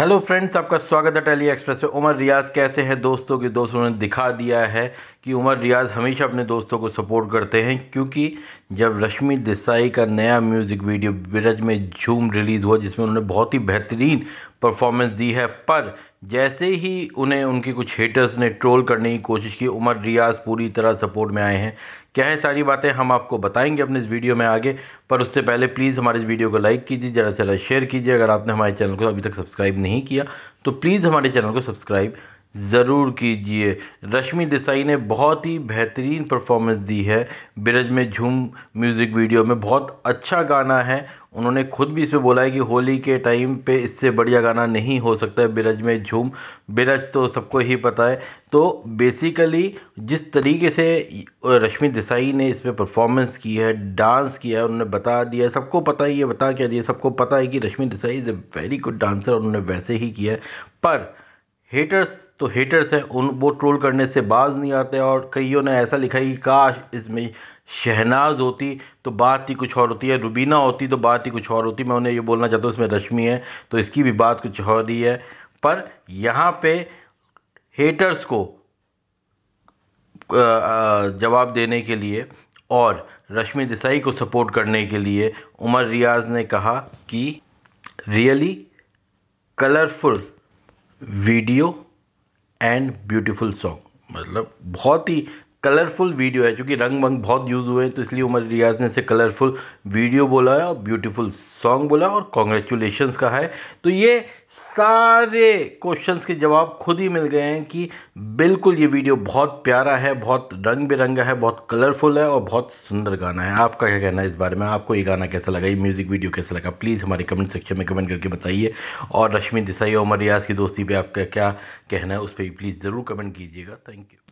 hello friends आपका स्वागत है टेली एक्सप्रेस पे उमर रियाज कैसे हैं दोस्तों के दोस्तों ने दिखा दिया है कि उमर रियाज हमेशा अपने दोस्तों को सपोर्ट करते हैं क्योंकि जब रश्मि देसाई का नया म्यूज़िक वीडियो बिरज में झूम रिलीज़ हुआ जिसमें उन्होंने बहुत ही बेहतरीन परफॉर्मेंस दी है पर जैसे ही उन्हें उनके कुछ हेटर्स ने ट्रोल करने की कोशिश की उमर रियाज पूरी तरह सपोर्ट में आए हैं क्या है सारी बातें हम आपको बताएंगे अपने इस वीडियो में आगे पर उससे पहले प्लीज़ हमारे इस वीडियो को लाइक कीजिए ज़रा से ज़रा शेयर कीजिए अगर आपने हमारे चैनल को अभी तक सब्सक्राइब नहीं किया तो प्लीज़ हमारे चैनल को सब्सक्राइब ज़रूर कीजिए रश्मि देसाई ने बहुत ही बेहतरीन परफॉर्मेंस दी है बिरज में झूम म्यूज़िक वीडियो में बहुत अच्छा गाना है उन्होंने खुद भी इसमें बोला है कि होली के टाइम पे इससे बढ़िया गाना नहीं हो सकता है बिरज में झूम बिरज तो सबको ही पता है तो बेसिकली जिस तरीके से रश्मि देसाई ने इसमें परफॉर्मेंस की है डांस किया है उन्होंने बता दिया है सबको पता ही है बता क्या दिया सबको पता है कि Rashmi Desai is a very good dancer उन्होंने वैसे ही किया है पर हेटर्स तो हेटर्स हैं उन वो ट्रोल करने से बाज नहीं आते और कईयों ने ऐसा लिखा है कि काश इसमें शहनाज होती तो बात ही कुछ और होती है रुबीना होती तो बात ही कुछ और होती मैं उन्हें ये बोलना चाहता हूँ इसमें रश्मि है तो इसकी भी बात कुछ और ही है पर यहाँ पे हेटर्स को जवाब देने के लिए और रश्मि देसाई को सपोर्ट करने के लिए उमर रियाज ने कहा कि really colourful video and beautiful song मतलब बहुत ही कलरफुल वीडियो है क्योंकि रंग वंग बहुत यूज़ हुए हैं तो इसलिए उमर रियाज ने इसे कलरफुल वीडियो बोला है और ब्यूटीफुल सॉन्ग बोला और कॉन्ग्रेचुलेशन कहा है तो ये सारे क्वेश्चंस के जवाब खुद ही मिल गए हैं कि बिल्कुल ये वीडियो बहुत प्यारा है बहुत रंग बिरंगा है बहुत कलरफुल है और बहुत सुंदर गाना है आपका क्या कहना है इस बारे में आपको ये गाना कैसा लगा ये म्यूज़िक वीडियो कैसा लगा प्लीज़ हमारे कमेंट सेक्शन में कमेंट करके बताइए और रश्मि देसाई और उमर रियाज की दोस्ती पर आपका क्या कहना है उस पर प्लीज़ ज़रूर कमेंट कीजिएगा थैंक यू